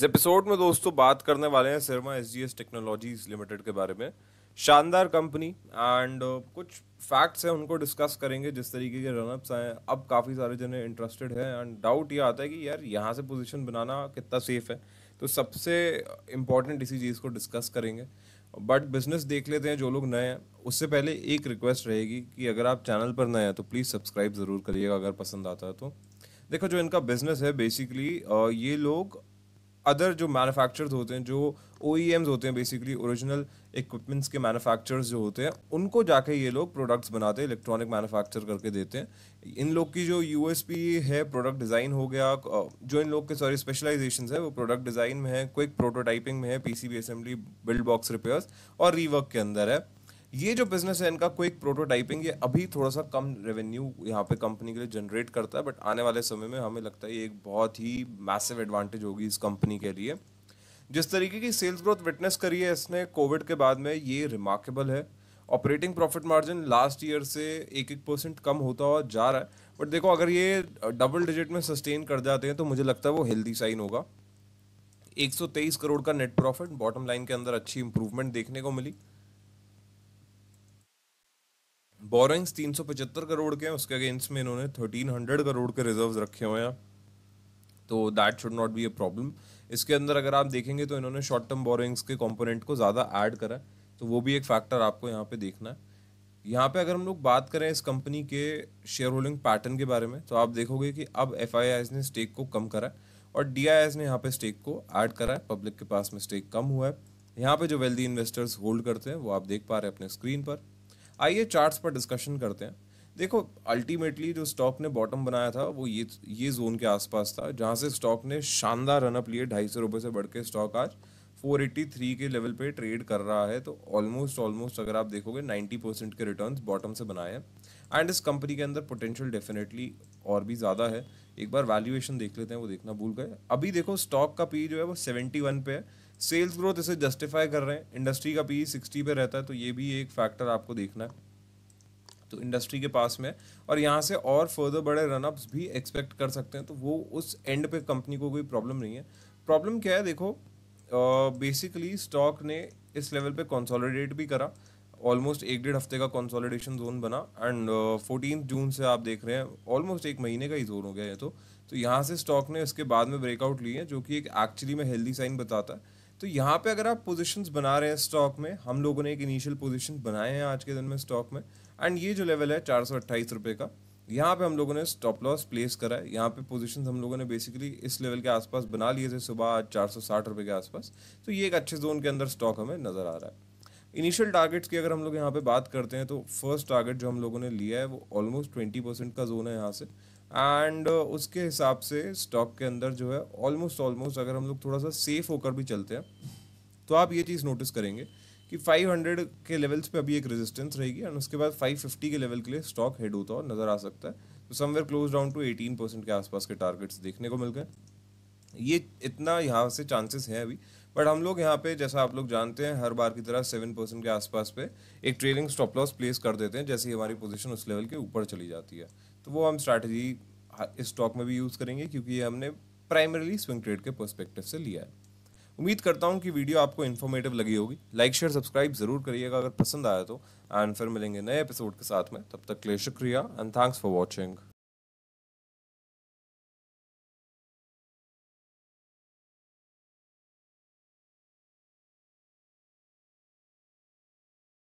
इस एपिसोड में दोस्तों बात करने वाले हैं Syrma S G S technologies limited के बारे में शानदार कंपनी एंड uh, कुछ फैक्ट्स हैं उनको डिस्कस करेंगे जिस तरीके के रनअप्स आए अब काफ़ी सारे जने इंटरेस्टेड हैं एंड डाउट ये आता है कि यार यहाँ से पोजीशन बनाना कितना सेफ है तो सबसे इम्पॉर्टेंट इसी चीज़ को डिस्कस करेंगे बट बिजनेस देख लेते हैं जो लोग नए हैं उससे पहले एक रिक्वेस्ट रहेगी कि अगर आप चैनल पर नए हैं तो प्लीज़ सब्सक्राइब ज़रूर करिएगा अगर पसंद आता है तो देखो जो इनका बिजनेस है बेसिकली uh, ये लोग अदर जो मैनुफैक्चर्स होते हैं जो ओ e होते हैं बेसिकली ओरिजिनल इक्विपमेंट्स के मैनुफैक्चरर्स जो होते हैं उनको जाके ये लोग प्रोडक्ट्स बनाते हैं इलेक्ट्रॉनिक मैनुफैक्चर करके देते हैं इन लोग की जो यू है प्रोडक्ट डिज़ाइन हो गया जो इन लोग के सॉरी स्पेशलाइजेशन है वो प्रोडक्ट डिज़ाइन में है क्विक प्रोटोटाइपिंग में है P assembly build box repairs और रीवर्क के अंदर है ये जो बिजनेस है इनका क्विक प्रोटोटाइपिंग ये अभी थोड़ा सा कम रेवेन्यू यहाँ पे कंपनी के लिए जनरेट करता है बट आने वाले समय में हमें लगता है ये एक बहुत ही मैसिव एडवांटेज होगी इस कंपनी के लिए जिस तरीके की सेल्स ग्रोथ विटनेस करी है इसने कोविड के बाद में ये रिमार्केबल है operating profit margin last year से एक एक परसेंट कम होता हुआ जा रहा है बट देखो अगर ये डबल डिजिट में सस्टेन कर जाते हैं तो मुझे लगता है वो हेल्दी साइन होगा 123 करोड़ का नेट प्रॉफिट बॉटम लाइन के अंदर अच्छी इंप्रूवमेंट देखने को मिली बोरिंग्स तीन सौ पचहत्तर करोड़ के हैं उसके अगेंस्ट में इन्होंने थर्टीन हंड्रेड करोड़ के रिजर्व रखे हुए हैं तो that should not be a problem इसके अंदर अगर आप देखेंगे तो इन्होंने शॉर्ट टर्म बोरिंग्स के कॉम्पोनेंट को ज़्यादा ऐड करा है तो वो भी एक फैक्टर आपको यहाँ पे देखना है यहाँ पे अगर हम लोग बात करें इस कंपनी के शेयर होल्डिंग पैटर्न के बारे में तो आप देखोगे कि अब एफ ने स्टेक को कम करा और डी ने यहाँ पे स्टेक को ऐड करा है पब्लिक के पास में स्टेक कम हुआ है यहाँ पे जो वेल्दी इन्वेस्टर्स होल्ड करते हैं वो आप देख पा रहे हैं अपने स्क्रीन पर आइए चार्ट्स पर डिस्कशन करते हैं देखो अल्टीमेटली जो स्टॉक ने बॉटम बनाया था वो ये ये जोन के आसपास था जहाँ से स्टॉक ने शानदार रनअप लिए ढाई सौ रुपये से बढ़ के स्टॉक आज 483 के लेवल पे ट्रेड कर रहा है तो ऑलमोस्ट ऑलमोस्ट अगर आप देखोगे 90 परसेंट के रिटर्न बॉटम से बनाए हैं एंड इस कंपनी के अंदर पोटेंशियल डेफिनेटली और भी ज़्यादा है एक बार वैल्यूएशन देख लेते हैं वो देखना भूल गए अभी देखो स्टॉक का पी जो है वो 71 पे है सेल्स ग्रोथ इसे जस्टिफाई कर रहे हैं इंडस्ट्री का पी सिक्सटी e पे रहता है तो ये भी एक फैक्टर आपको देखना है तो इंडस्ट्री के पास में और यहाँ से और फर्दर बड़े रनअप्स भी एक्सपेक्ट कर सकते हैं तो वो उस एंड पे कंपनी को कोई प्रॉब्लम नहीं है प्रॉब्लम क्या है देखो बेसिकली uh, स्टॉक ने इस लेवल पे कंसोलिडेट भी करा ऑलमोस्ट एक डेढ़ हफ्ते का कंसोलिडेशन जोन बना एंड फोर्टीन जून से आप देख रहे हैं ऑलमोस्ट एक महीने का ही जोन हो गया है तो तो यहाँ से स्टॉक ने इसके बाद में ब्रेकआउट लिए हैं जो कि एक एक्चुअली में हेल्दी साइन बताता है तो यहाँ पे अगर आप पोजीशंस बना रहे हैं स्टॉक में हम लोगों ने एक इनिशियल पोजीशन बनाए हैं आज के दिन में स्टॉक में एंड ये जो लेवल है चार सौ अट्ठाईस रुपये का यहाँ पे हम लोगों ने स्टॉप लॉस प्लेस करा है यहाँ पे पोजीशंस हम लोगों ने बेसिकली इस लेवल के आसपास बना लिए थे सुबह आज चार सौ साठ रुपये के आसपास तो ये एक अच्छे जोन के अंदर स्टॉक हमें नज़र आ रहा है इनिशियल टारगेट्स की अगर हम लोग यहाँ पे बात करते हैं तो फर्स्ट टारगेट जो हम लोगों ने लिया है वो ऑलमोस्ट ट्वेंटी परसेंट का जोन है यहाँ से एंड uh, उसके हिसाब से स्टॉक के अंदर जो है ऑलमोस्ट ऑलमोस्ट अगर हम लोग थोड़ा सा सेफ होकर भी चलते हैं तो आप ये चीज़ नोटिस करेंगे कि 500 के लेवल्स पे अभी एक रेजिस्टेंस रहेगी एंड उसके बाद 550 के लेवल के लिए स्टॉक हेड होता और नज़र आ सकता है तो somewhere close down to 18 percent के आसपास के टारगेट्स देखने को मिल गए ये इतना यहाँ से चांसेस हैं अभी बट हम लोग यहाँ पे जैसा आप लोग जानते हैं हर बार की तरह सेवन परसेंट के आसपास पे एक ट्रेलिंग स्टॉप लॉस प्लेस कर देते हैं जैसे ही हमारी पोजीशन उस लेवल के ऊपर चली जाती है तो वो हम स्ट्रैटेजी हाँ, इस स्टॉक में भी यूज़ करेंगे क्योंकि ये हमने प्राइमरली स्विंग ट्रेड के परस्पेक्टिव से लिया है उम्मीद करता हूँ कि वीडियो आपको इन्फॉर्मेटिव लगी होगी लाइक शेयर सब्सक्राइब जरूर करिएगा अगर पसंद आया तो एंड फिर मिलेंगे नए एपिसोड के साथ में तब तक के लिए शुक्रिया एंड थैंक्स फॉर वॉचिंग